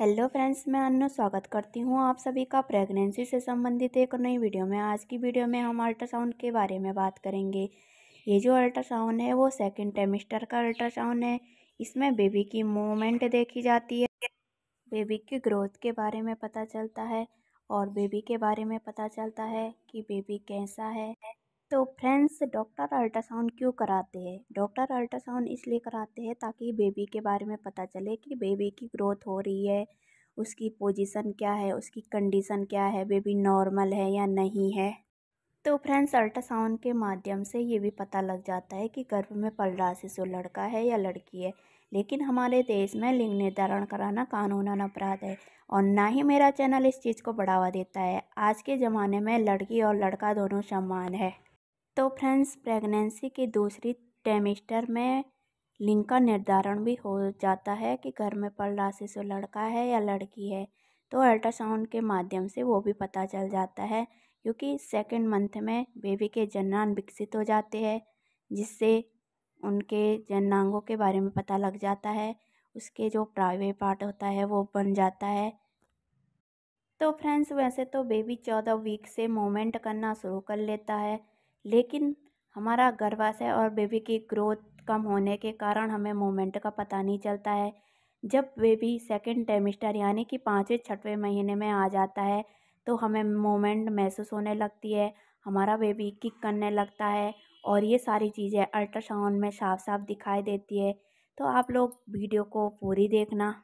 hello friends मैं अनु स्वागत करती हूँ आप सभी का प्रेगनेंसी से संबंधित एक नई वीडियो में आज की वीडियो में हम अल्ट्रासाउंड के बारे में बात करेंगे ये जो अल्ट्रासाउंड है वो सेकंड टेमिस्टर का अल्ट्रासाउंड है इसमें बेबी की मूवमेंट देखी जाती है बेबी की ग्रोथ के बारे में पता चलता है और बेबी के बारे में पता चलता है कि बेबी कैसा है तो फ्रेंड्स डॉक्टर अल्ट्रासाउंड क्यों कराते हैं डॉक्टर अल्ट्रासाउंड इसलिए कराते हैं ताकि बेबी के बारे में पता चले कि बेबी की ग्रोथ हो रही है उसकी पोजीशन क्या है उसकी कंडीशन क्या है बेबी नॉर्मल है या नहीं है तो फ्रेंड्स अल्ट्रासाउंड के माध्यम से ये भी पता लग जाता है कि गर्भ में पल रहा शिशु लड़का है या लड़की है लेकिन हमारे देश में लिंग निर्धारण कराना कानूनन अपराध है और ना ही मेरा चैनल इस चीज़ को बढ़ावा देता है आज के ज़माने में लड़की और लड़का दोनों समान है तो फ्रेंड्स प्रेगनेंसी के दूसरी टेमिस्टर में लिंग का निर्धारण भी हो जाता है कि घर में पल से लड़का है या लड़की है तो अल्ट्रासाउंड के माध्यम से वो भी पता चल जाता है क्योंकि सेकेंड मंथ में बेबी के जननांग विकसित हो जाते हैं जिससे उनके जननांगों के बारे में पता लग जाता है उसके जो प्राइवेट पार्ट होता है वो बन जाता है तो फ्रेंड्स वैसे तो बेबी चौदह वीक से मोमेंट करना शुरू कर लेता है लेकिन हमारा गर्भाशय और बेबी की ग्रोथ कम होने के कारण हमें मोमेंट का पता नहीं चलता है जब बेबी सेकेंड टेमिस्टर यानी कि पाँचवें छठवें महीने में आ जाता है तो हमें मोमेंट महसूस होने लगती है हमारा बेबी किक करने लगता है और ये सारी चीज़ें अल्ट्रासाउंड में साफ साफ दिखाई देती है तो आप लोग वीडियो को पूरी देखना